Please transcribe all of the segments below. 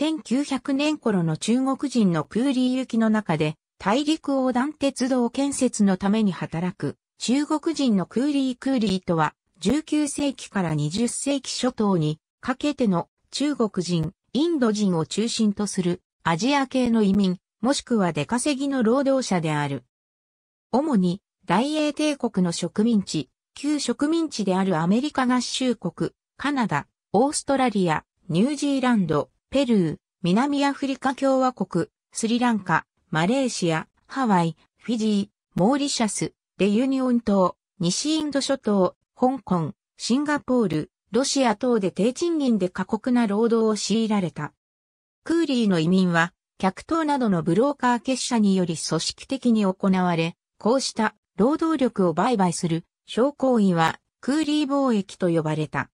1900年頃の中国人のクーリー行きの中で、大陸横断鉄道建設のために働く、中国人のクーリークーリーとは、19世紀から20世紀初頭にかけての中国人、インド人を中心とするアジア系の移民、もしくは出稼ぎの労働者である。主に大英帝国の植民地、旧植民地であるアメリカ合衆国、カナダ、オーストラリア、ニュージーランド、ペルー、南アフリカ共和国、スリランカ、マレーシア、ハワイ、フィジー、モーリシャス、レユニオン島、西インド諸島、香港、シンガポール、ロシア等で低賃金で過酷な労働を強いられた。クーリーの移民は、客等などのブローカー結社により組織的に行われ、こうした労働力を売買する商行為はクーリー貿易と呼ばれた。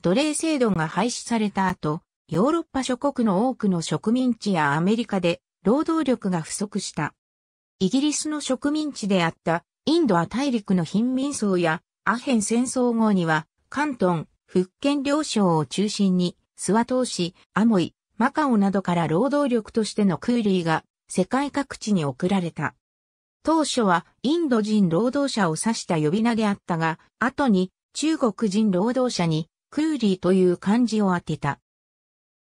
奴隷制度が廃止された後、ヨーロッパ諸国の多くの植民地やアメリカで労働力が不足した。イギリスの植民地であったインドア大陸の貧民層やアヘン戦争後には関東、福建両省を中心に諏訪ーシ、アモイ、マカオなどから労働力としてのクーリーが世界各地に送られた。当初はインド人労働者を指した呼び名であったが、後に中国人労働者にクーリーという漢字を当てた。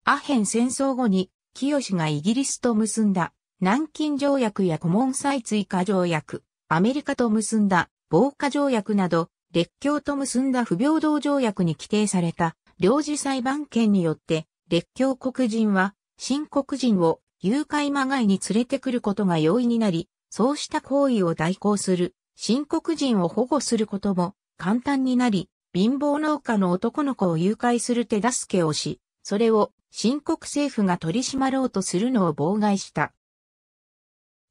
アヘン戦争後に、清がイギリスと結んだ、南京条約や古モン再追加条約、アメリカと結んだ、防火条約など、列強と結んだ不平等条約に規定された、領事裁判権によって、列強黒人は、新国人を誘拐まがいに連れてくることが容易になり、そうした行為を代行する、新国人を保護することも簡単になり、貧乏農家の男の子を誘拐する手助けをし、それを新国政府が取り締まろうとするのを妨害した。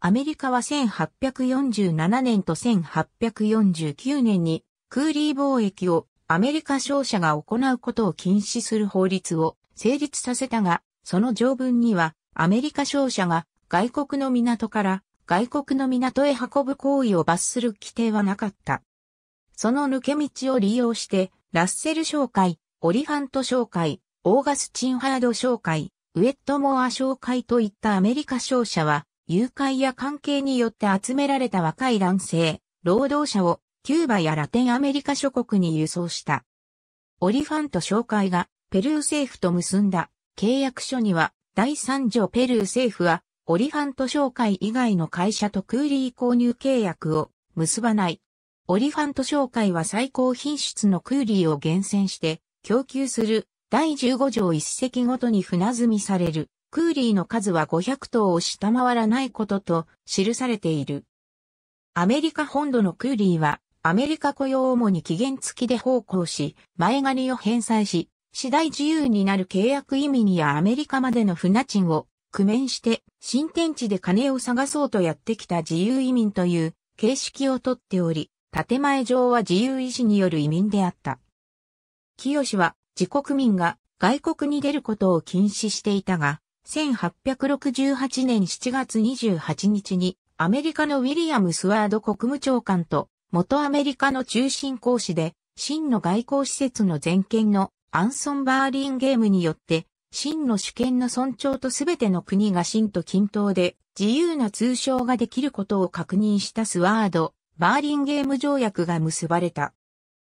アメリカは1847年と1849年にクーリー貿易をアメリカ商社が行うことを禁止する法律を成立させたが、その条文にはアメリカ商社が外国の港から外国の港へ運ぶ行為を罰する規定はなかった。その抜け道を利用して、ラッセル商会、オリファント商会、オーガスチン・ハード商会、ウェットモア商会といったアメリカ商社は、誘拐や関係によって集められた若い男性、労働者をキューバやラテンアメリカ諸国に輸送した。オリファント商会がペルー政府と結んだ契約書には第3条ペルー政府はオリファント商会以外の会社とクーリー購入契約を結ばない。オリファント商会は最高品質のクーリーを厳選して供給する第15条一隻ごとに船積みされる、クーリーの数は500頭を下回らないことと記されている。アメリカ本土のクーリーは、アメリカ雇用主に期限付きで奉公し、前金を返済し、次第自由になる契約移民やアメリカまでの船賃を苦面して、新天地で金を探そうとやってきた自由移民という形式をとっており、建前上は自由意志による移民であった。清は自国民が外国に出ることを禁止していたが、1868年7月28日にアメリカのウィリアム・スワード国務長官と元アメリカの中心講師で真の外交施設の全権のアンソン・バーリンゲームによって真の主権の尊重とすべての国が真と均等で自由な通称ができることを確認したスワード・バーリンゲーム条約が結ばれた。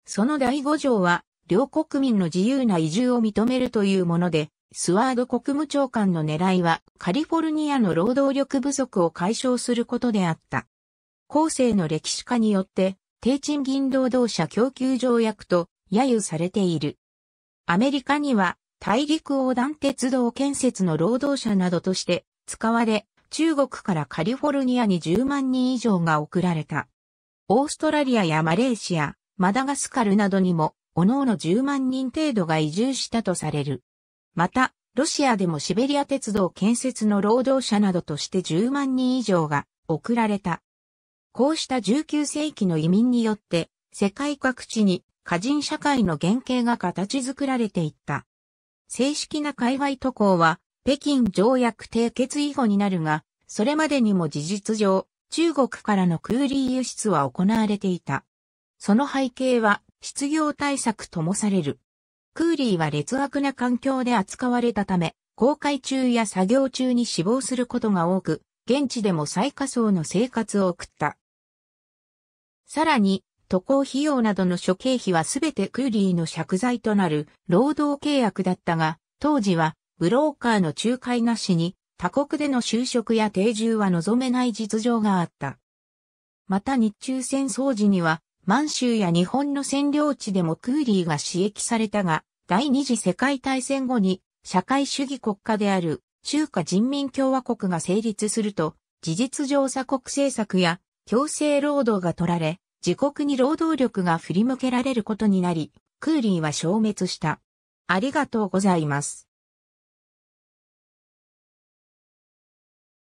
その第5条は両国民の自由な移住を認めるというもので、スワード国務長官の狙いはカリフォルニアの労働力不足を解消することであった。後世の歴史家によって低賃金労働者供給条約と揶揄されている。アメリカには大陸横断鉄道建設の労働者などとして使われ、中国からカリフォルニアに10万人以上が送られた。オーストラリアやマレーシア、マダガスカルなどにもおのおの10万人程度が移住したとされる。また、ロシアでもシベリア鉄道建設の労働者などとして10万人以上が送られた。こうした19世紀の移民によって、世界各地に過人社会の原型が形作られていった。正式な界隈渡航は、北京条約締結以後になるが、それまでにも事実上、中国からの空ー輸出は行われていた。その背景は、失業対策ともされる。クーリーは劣悪な環境で扱われたため、公開中や作業中に死亡することが多く、現地でも最下層の生活を送った。さらに、渡航費用などの諸経費はすべてクーリーの借財となる労働契約だったが、当時はブローカーの仲介なしに他国での就職や定住は望めない実情があった。また日中戦争時には満州や日本の占領地でもクーリーが刺激されたが、第二次世界大戦後に社会主義国家である中華人民共和国が成立すると、事実上鎖国政策や強制労働が取られ、自国に労働力が振り向けられることになり、クーリーは消滅した。ありがとうございます。